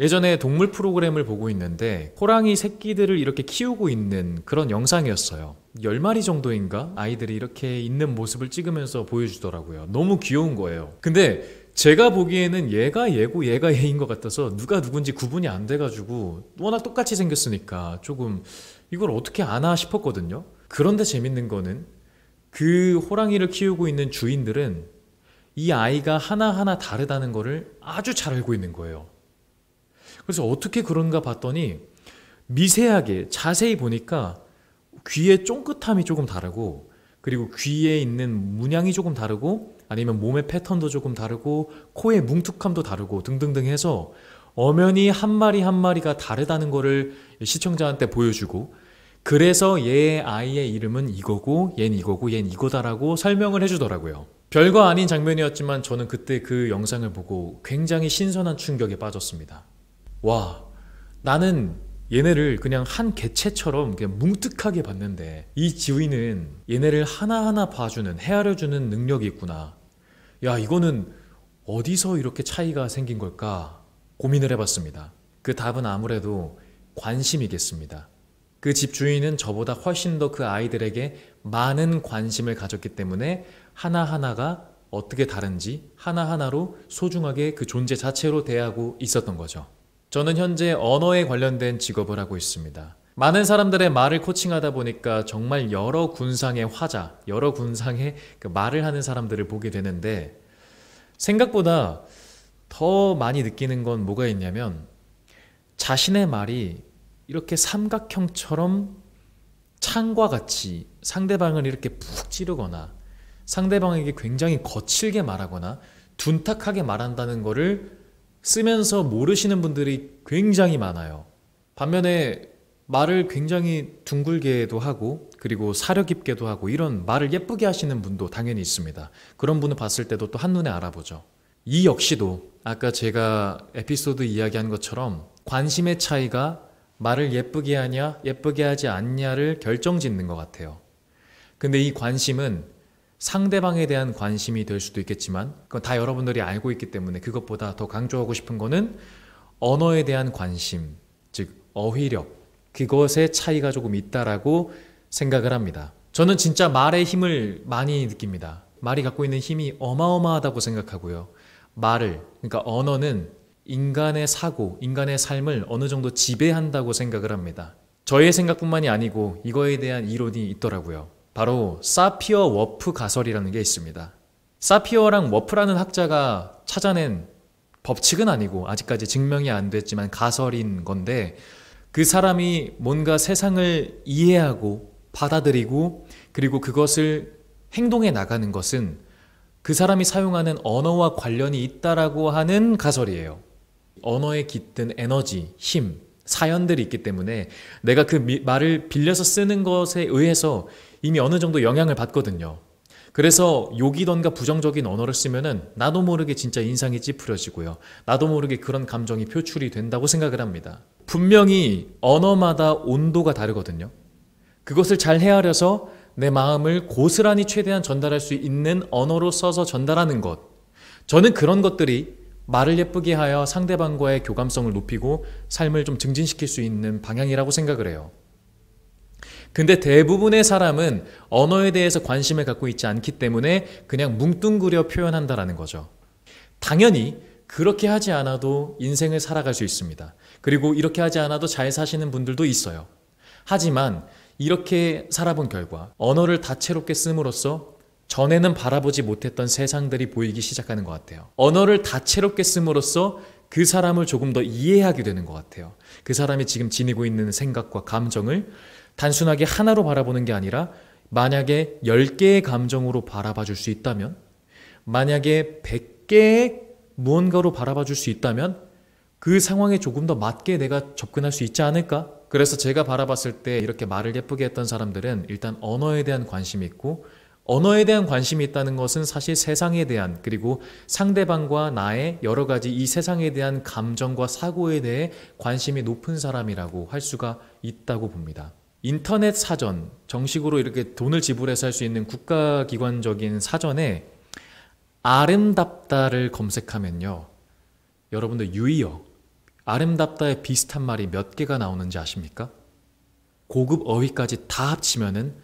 예전에 동물 프로그램을 보고 있는데 호랑이 새끼들을 이렇게 키우고 있는 그런 영상이었어요. 10마리 정도인가 아이들이 이렇게 있는 모습을 찍으면서 보여주더라고요. 너무 귀여운 거예요. 근데 제가 보기에는 얘가 얘고 얘가 얘인 것 같아서 누가 누군지 구분이 안 돼가지고 워낙 똑같이 생겼으니까 조금 이걸 어떻게 아나 싶었거든요. 그런데 재밌는 거는 그 호랑이를 키우고 있는 주인들은 이 아이가 하나하나 다르다는 거를 아주 잘 알고 있는 거예요. 그래서 어떻게 그런가 봤더니 미세하게 자세히 보니까 귀의 쫑긋함이 조금 다르고 그리고 귀에 있는 문양이 조금 다르고 아니면 몸의 패턴도 조금 다르고 코의 뭉툭함도 다르고 등등등 해서 엄연히 한 마리 한 마리가 다르다는 거를 시청자한테 보여주고 그래서 얘 아이의 이름은 이거고 얜 이거고 얜 이거다라고 설명을 해주더라고요. 별거 아닌 장면이었지만 저는 그때 그 영상을 보고 굉장히 신선한 충격에 빠졌습니다. 와 나는 얘네를 그냥 한 개체처럼 그냥 뭉뚝하게 봤는데 이지위는 얘네를 하나하나 봐주는 헤아려주는 능력이 있구나 야 이거는 어디서 이렇게 차이가 생긴 걸까 고민을 해봤습니다 그 답은 아무래도 관심이겠습니다 그 집 주인은 저보다 훨씬 더 그 아이들에게 많은 관심을 가졌기 때문에 하나하나가 어떻게 다른지 하나하나로 소중하게 그 존재 자체로 대하고 있었던 거죠 저는 현재 언어에 관련된 직업을 하고 있습니다. 많은 사람들의 말을 코칭하다 보니까 정말 여러 군상의 화자, 여러 군상의 그 말을 하는 사람들을 보게 되는데 생각보다 더 많이 느끼는 건 뭐가 있냐면 자신의 말이 이렇게 삼각형처럼 창과 같이 상대방을 이렇게 푹 찌르거나 상대방에게 굉장히 거칠게 말하거나 둔탁하게 말한다는 거를 쓰면서 모르시는 분들이 굉장히 많아요. 반면에 말을 굉장히 둥글게도 하고 그리고 사려 깊게도 하고 이런 말을 예쁘게 하시는 분도 당연히 있습니다. 그런 분을 봤을 때도 또 한눈에 알아보죠. 이 역시도 아까 제가 에피소드 이야기한 것처럼 관심의 차이가 말을 예쁘게 하냐 예쁘게 하지 않냐를 결정짓는 것 같아요. 근데 이 관심은 상대방에 대한 관심이 될 수도 있겠지만 그건 다 여러분들이 알고 있기 때문에 그것보다 더 강조하고 싶은 거는 언어에 대한 관심, 즉 어휘력 그것의 차이가 조금 있다라고 생각을 합니다. 저는 진짜 말의 힘을 많이 느낍니다. 말이 갖고 있는 힘이 어마어마하다고 생각하고요. 말을 그러니까 언어는 인간의 사고, 인간의 삶을 어느 정도 지배한다고 생각을 합니다. 저의 생각뿐만이 아니고 이거에 대한 이론이 있더라고요. 바로 사피어 워프 가설이라는 게 있습니다. 사피어랑 워프라는 학자가 찾아낸 법칙은 아니고 아직까지 증명이 안 됐지만 가설인 건데 그 사람이 뭔가 세상을 이해하고 받아들이고 그리고 그것을 행동해 나가는 것은 그 사람이 사용하는 언어와 관련이 있다라고 하는 가설이에요. 언어에 깃든 에너지, 힘, 사연들이 있기 때문에 내가 그 미, 말을 빌려서 쓰는 것에 의해서 이미 어느 정도 영향을 받거든요. 그래서 욕이던가 부정적인 언어를 쓰면은 나도 모르게 진짜 인상이 찌푸려지고요. 나도 모르게 그런 감정이 표출이 된다고 생각을 합니다. 분명히 언어마다 온도가 다르거든요. 그것을 잘 헤아려서 내 마음을 고스란히 최대한 전달할 수 있는 언어로 써서 전달하는 것. 저는 그런 것들이 말을 예쁘게 하여 상대방과의 교감성을 높이고 삶을 좀 증진시킬 수 있는 방향이라고 생각을 해요. 근데 대부분의 사람은 언어에 대해서 관심을 갖고 있지 않기 때문에 그냥 뭉뚱그려 표현한다라는 거죠. 당연히 그렇게 하지 않아도 인생을 살아갈 수 있습니다. 그리고 이렇게 하지 않아도 잘 사시는 분들도 있어요. 하지만 이렇게 살아본 결과 언어를 다채롭게 씀으로써 전에는 바라보지 못했던 세상들이 보이기 시작하는 것 같아요. 언어를 다채롭게 씀으로써 그 사람을 조금 더 이해하게 되는 것 같아요. 그 사람이 지금 지니고 있는 생각과 감정을 단순하게 하나로 바라보는 게 아니라 만약에 10개의 감정으로 바라봐 줄 수 있다면 만약에 100개의 무언가로 바라봐 줄 수 있다면 그 상황에 조금 더 맞게 내가 접근할 수 있지 않을까? 그래서 제가 바라봤을 때 이렇게 말을 예쁘게 했던 사람들은 일단 언어에 대한 관심이 있고 언어에 대한 관심이 있다는 것은 사실 세상에 대한 그리고 상대방과 나의 여러 가지 이 세상에 대한 감정과 사고에 대해 관심이 높은 사람이라고 할 수가 있다고 봅니다. 인터넷 사전, 정식으로 이렇게 돈을 지불해서 할 수 있는 국가기관적인 사전에 아름답다를 검색하면요. 여러분들 유의어, 아름답다에 비슷한 말이 몇 개가 나오는지 아십니까? 고급 어휘까지 다 합치면은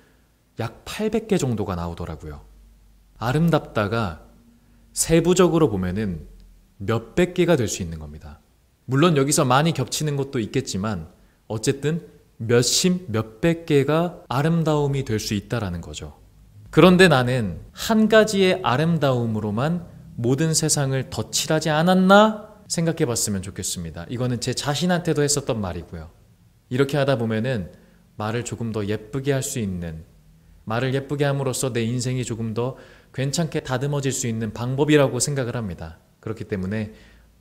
약 800개 정도가 나오더라고요. 아름답다가 세부적으로 보면은 몇백 개가 될 수 있는 겁니다. 물론 여기서 많이 겹치는 것도 있겠지만 어쨌든 몇십 몇백 개가 아름다움이 될 수 있다라는 거죠. 그런데 나는 한 가지의 아름다움으로만 모든 세상을 덧칠하지 않았나 생각해 봤으면 좋겠습니다. 이거는 제 자신한테도 했었던 말이고요. 이렇게 하다 보면은 말을 조금 더 예쁘게 할 수 있는 말을 예쁘게 함으로써 내 인생이 조금 더 괜찮게 다듬어질 수 있는 방법이라고 생각을 합니다. 그렇기 때문에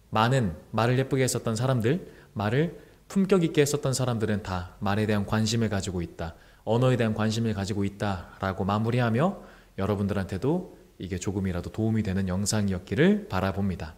많은 말을 예쁘게 했었던 사람들, 말을 품격 있게 했었던 사람들은 다 말에 대한 관심을 가지고 있다. 언어에 대한 관심을 가지고 있다라고 마무리하며 여러분들한테도 이게 조금이라도 도움이 되는 영상이었기를 바라봅니다.